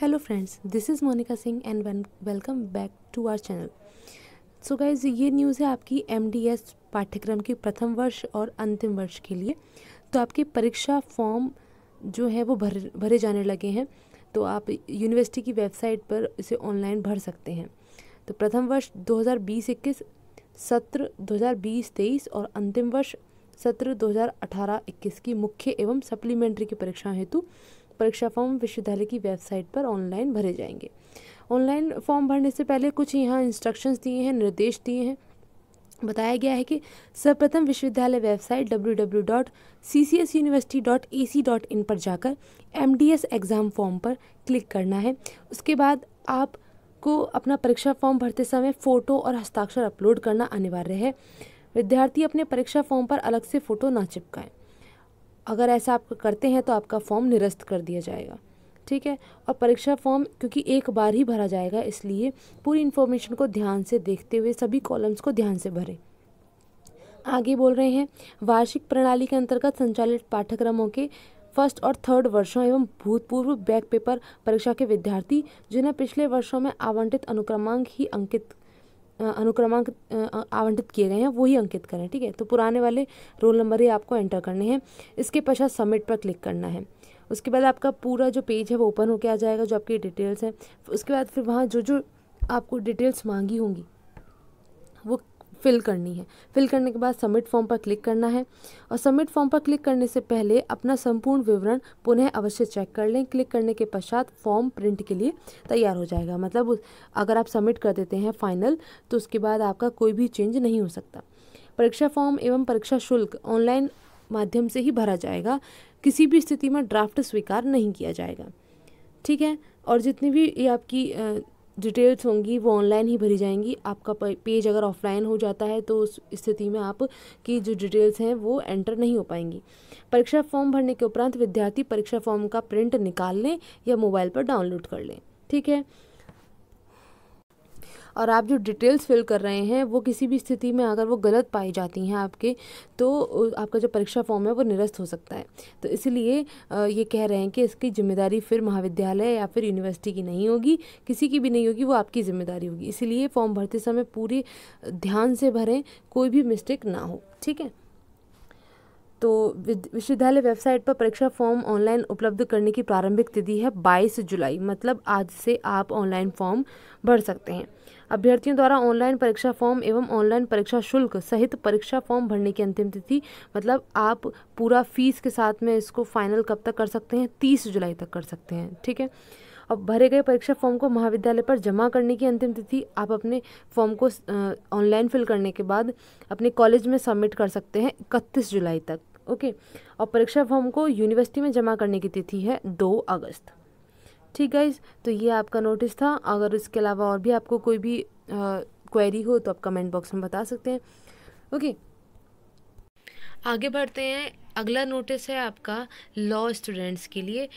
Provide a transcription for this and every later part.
hello friends this is Monika Singh and welcome back to our channel so guys ये news है आपकी MDS पाठ्यक्रम की प्रथम वर्ष और अंतिम वर्ष के लिए तो आपकी परीक्षा फॉर्म जो है वो भर भरे जाने लगे हैं तो आप यूनिवर्सिटी की वेबसाइट पर इसे ऑनलाइन भर सकते हैं तो प्रथम वर्ष 2020 इक्कीस सत्र 2020-23 और अंतिम वर्ष सत्र 2018-21 की मुख्य एवं सप्लीमेंट्री की परीक्षा हेतु परीक्षा फॉर्म विश्वविद्यालय की वेबसाइट पर ऑनलाइन भरे जाएंगे ऑनलाइन फॉर्म भरने से पहले कुछ यहाँ इंस्ट्रक्शंस दिए हैं निर्देश दिए हैं बताया गया है कि सर्वप्रथम विश्वविद्यालय वेबसाइट www.ccsuniversity.ac.in पर जाकर एमडीएस एग्ज़ाम फॉर्म पर क्लिक करना है उसके बाद आप को अपना परीक्षा फॉर्म भरते समय फ़ोटो और हस्ताक्षर अपलोड करना अनिवार्य है विद्यार्थी अपने परीक्षा फॉर्म पर अलग से फ़ोटो ना चिपकाएं अगर ऐसा आप करते हैं तो आपका फॉर्म निरस्त कर दिया जाएगा ठीक है और परीक्षा फॉर्म क्योंकि एक बार ही भरा जाएगा इसलिए पूरी इन्फॉर्मेशन को ध्यान से देखते हुए सभी कॉलम्स को ध्यान से भरें आगे बोल रहे हैं वार्षिक प्रणाली के अंतर्गत संचालित पाठ्यक्रमों के फर्स्ट और थर्ड वर्षों एवं भूतपूर्व बैक पेपर परीक्षा के विद्यार्थी जिन्हें पिछले वर्षों में आवंटित अनुक्रमांक ही अंकित अनुक्रमांक आवंटित किए गए हैं वही अंकित करें ठीक है तो पुराने वाले रोल नंबर ही आपको एंटर करने हैं इसके पश्चात सबमिट पर क्लिक करना है उसके बाद आपका पूरा जो पेज है वो ओपन होकर आ जाएगा जो आपकी डिटेल्स हैं उसके बाद फिर वहाँ जो जो आपको डिटेल्स मांगी होंगी वो फिल करनी है फिल करने के बाद सबमिट फॉर्म पर क्लिक करना है और सबमिट फॉर्म पर क्लिक करने से पहले अपना संपूर्ण विवरण पुनः अवश्य चेक कर लें क्लिक करने के पश्चात फॉर्म प्रिंट के लिए तैयार हो जाएगा मतलब अगर आप सबमिट कर देते हैं फाइनल तो उसके बाद आपका कोई भी चेंज नहीं हो सकता परीक्षा फॉर्म एवं परीक्षा शुल्क ऑनलाइन माध्यम से ही भरा जाएगा किसी भी स्थिति में ड्राफ्ट स्वीकार नहीं किया जाएगा ठीक है और जितनी भी ये आपकी डिटेल्स होंगी वो ऑनलाइन ही भरी जाएंगी आपका पेज अगर ऑफलाइन हो जाता है तो उस स्थिति में आप की जो डिटेल्स हैं वो एंटर नहीं हो पाएंगी परीक्षा फॉर्म भरने के उपरांत विद्यार्थी परीक्षा फॉर्म का प्रिंट निकाल लें या मोबाइल पर डाउनलोड कर लें ठीक है और आप जो डिटेल्स फिल कर रहे हैं वो किसी भी स्थिति में अगर वो गलत पाई जाती हैं आपके तो आपका जो परीक्षा फॉर्म है वो निरस्त हो सकता है तो इसलिए ये कह रहे हैं कि इसकी जिम्मेदारी फिर महाविद्यालय या फिर यूनिवर्सिटी की नहीं होगी किसी की भी नहीं होगी वो आपकी जिम्मेदारी होगी इसीलिए फॉर्म भरते समय पूरे ध्यान से भरें कोई भी मिस्टेक ना हो ठीक है तो विश्वविद्यालय वेबसाइट पर परीक्षा फॉर्म ऑनलाइन उपलब्ध करने की प्रारंभिक तिथि है 22 जुलाई मतलब आज से आप ऑनलाइन फॉर्म भर सकते हैं अभ्यर्थियों द्वारा ऑनलाइन परीक्षा फॉर्म एवं ऑनलाइन परीक्षा शुल्क सहित परीक्षा फॉर्म भरने की अंतिम तिथि मतलब आप पूरा फीस के साथ में इसको फाइनल कब तक कर सकते हैं तीस जुलाई तक कर सकते हैं ठीक है और भरे गए परीक्षा फॉर्म को महाविद्यालय पर जमा करने की अंतिम तिथि आप अपने फॉर्म को ऑनलाइन फिल करने के बाद अपने कॉलेज में सबमिट कर सकते हैं इकतीस जुलाई तक ओके और परीक्षा फॉर्म को यूनिवर्सिटी में जमा करने की तिथि है दो अगस्त ठीक गाइज तो ये आपका नोटिस था अगर इसके अलावा और भी आपको कोई भी क्वेरी हो तो आप कमेंट बॉक्स में बता सकते हैं ओके आगे बढ़ते हैं अगला नोटिस है आपका लॉ स्टूडेंट्स के लिए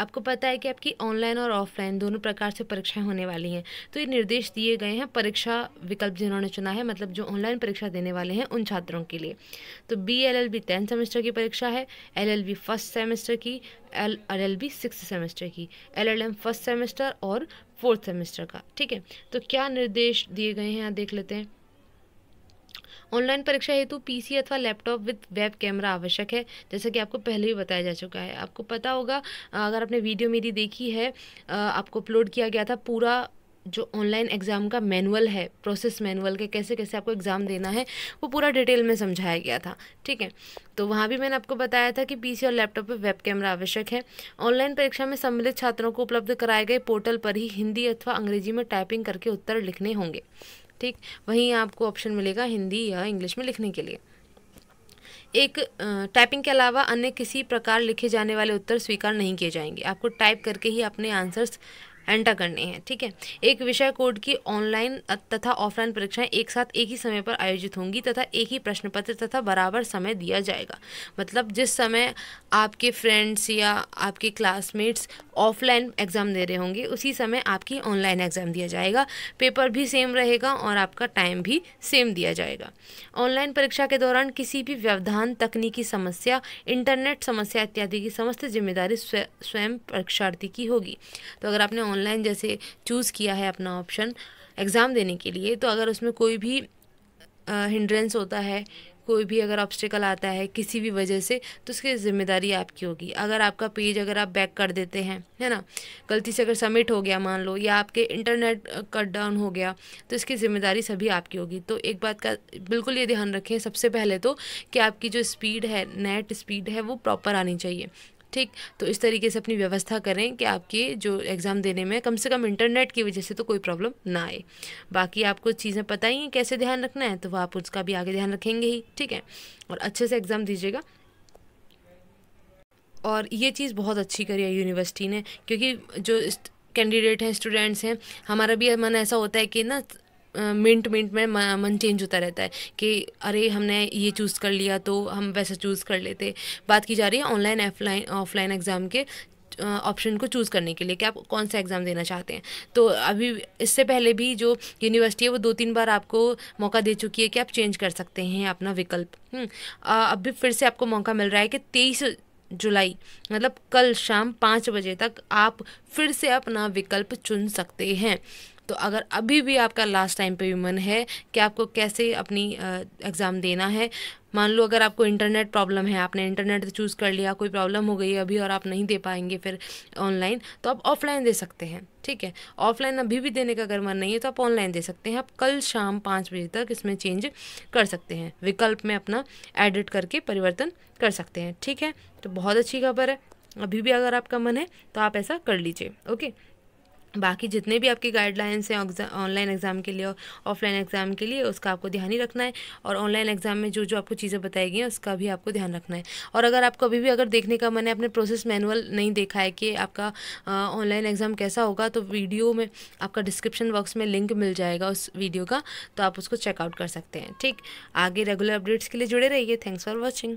आपको पता है कि आपकी ऑनलाइन और ऑफलाइन दोनों प्रकार से परीक्षाएं होने वाली हैं तो ये निर्देश दिए गए हैं परीक्षा विकल्प जिन्होंने चुना है मतलब जो ऑनलाइन परीक्षा देने वाले हैं उन छात्रों के लिए तो B L L B tenth semester की परीक्षा है L L B first semester की L L L B six semester की L L M first semester और फोर्थ सेमेस्टर का ठीक है तो क्या निर्देश दिए गए हैं यहाँ देख लेते हैं ऑनलाइन परीक्षा हेतु पीसी अथवा लैपटॉप विद वेब कैमरा आवश्यक है जैसा कि आपको पहले भी बताया जा चुका है आपको पता होगा अगर आपने वीडियो मेरी देखी है आपको अपलोड किया गया था पूरा जो ऑनलाइन एग्ज़ाम का मैनुअल है प्रोसेस मैनुअल के कैसे कैसे आपको एग्ज़ाम देना है वो पूरा डिटेल में समझाया गया था ठीक है तो वहाँ भी मैंने आपको बताया था कि पीसी और लैपटॉप पर वेब कैमरा आवश्यक है ऑनलाइन परीक्षा में सम्मिलित छात्रों को उपलब्ध कराए गए पोर्टल पर ही हिंदी अथवा अंग्रेजी में टाइपिंग करके उत्तर लिखने होंगे ठीक वहीं आपको ऑप्शन मिलेगा हिंदी या इंग्लिश में लिखने के लिए एक टाइपिंग के अलावा अन्य किसी प्रकार लिखे जाने वाले उत्तर स्वीकार नहीं किए जाएंगे आपको टाइप करके ही अपने आंसर्स एंटर करने हैं ठीक है एक विषय कोड की ऑनलाइन तथा ऑफलाइन परीक्षाएं एक साथ एक ही समय पर आयोजित होंगी तथा एक ही प्रश्न पत्र तथा बराबर समय दिया जाएगा मतलब जिस समय आपके फ्रेंड्स या आपके क्लासमेट्स ऑफलाइन एग्ज़ाम दे रहे होंगे उसी समय आपकी ऑनलाइन एग्ज़ाम दिया जाएगा पेपर भी सेम रहेगा और आपका टाइम भी सेम दिया जाएगा ऑनलाइन परीक्षा के दौरान किसी भी व्यवधान तकनीकी समस्या इंटरनेट समस्या इत्यादि की समस्त जिम्मेदारी स्वयं परीक्षार्थी की होगी तो अगर आपने ऑनलाइन जैसे चूज़ किया है अपना ऑप्शन एग्ज़ाम देने के लिए तो अगर उसमें कोई भी हिंड्रेंस होता है कोई भी अगर ऑब्स्टिकल आता है किसी भी वजह से तो उसकी ज़िम्मेदारी आपकी होगी अगर आपका पेज अगर आप बैक कर देते हैं है ना गलती से अगर सबमिट हो गया मान लो या आपके इंटरनेट कट डाउन हो गया तो इसकी ज़िम्मेदारी सभी आपकी होगी तो एक बात का बिल्कुल ये ध्यान रखें सबसे पहले तो कि आपकी जो स्पीड है नेट स्पीड है वो प्रॉपर आनी चाहिए ठीक तो इस तरीके से अपनी व्यवस्था करें कि आपकी जो एग्ज़ाम देने में कम से कम इंटरनेट की वजह से तो कोई प्रॉब्लम ना आए बाकी आपको चीज़ें पता ही हैं कैसे ध्यान रखना है तो वह आप उसका भी आगे ध्यान रखेंगे ही ठीक है और अच्छे से एग्ज़ाम दीजिएगा और ये चीज़ बहुत अच्छी करी है यूनिवर्सिटी ने क्योंकि जो कैंडिडेट हैं स्टूडेंट्स हैं हमारा भी मन ऐसा होता है कि ना मिनट मिनट में मन चेंज होता रहता है कि अरे हमने ये चूज़ कर लिया तो हम वैसा चूज़ कर लेते बात की जा रही है ऑनलाइन ऑफलाइन ऑफलाइन एग्ज़ाम के ऑप्शन को चूज़ करने के लिए कि आप कौन सा एग्ज़ाम देना चाहते हैं तो अभी इससे पहले भी जो यूनिवर्सिटी है वो दो तीन बार आपको मौका दे चुकी है कि आप चेंज कर सकते हैं अपना विकल्प हम्म, अब भी फिर से आपको मौका मिल रहा है कि तेईस जुलाई मतलब कल शाम पाँच बजे तक आप फिर से अपना विकल्प चुन सकते हैं तो अगर अभी भी आपका लास्ट टाइम पे भी मन है कि आपको कैसे अपनी एग्ज़ाम देना है मान लो अगर आपको इंटरनेट प्रॉब्लम है आपने इंटरनेट चूज़ तो कर लिया कोई प्रॉब्लम हो गई अभी और आप नहीं दे पाएंगे फिर ऑनलाइन तो आप ऑफलाइन दे सकते हैं ठीक है ऑफलाइन अभी भी देने का अगर मन नहीं है तो आप ऑनलाइन दे सकते हैं आप कल शाम पाँच बजे तक इसमें चेंज कर सकते हैं विकल्प में अपना एडिट करके परिवर्तन कर सकते हैं ठीक है तो बहुत अच्छी खबर है अभी भी अगर आपका मन है तो आप ऐसा कर लीजिए ओके बाकी जितने भी आपकी गाइडलाइंस हैं ऑनलाइन एग्ज़ाम के लिए और ऑफलाइन एग्ज़ाम के लिए उसका आपको ध्यान ही रखना है और ऑनलाइन एग्ज़ाम में जो जो आपको चीज़ें बताई गई हैं उसका भी आपको ध्यान रखना है और अगर आपको कभी भी अगर देखने का मैंने अपने प्रोसेस मैनुअल नहीं देखा है कि आपका ऑनलाइन एग्ज़ाम कैसा होगा तो वीडियो में आपका डिस्क्रिप्शन बॉक्स में लिंक मिल जाएगा उस वीडियो का तो आप उसको चेकआउट कर सकते हैं ठीक आगे रेगुलर अपडेट्स के लिए जुड़े रहिए थैंक्स फॉर वॉचिंग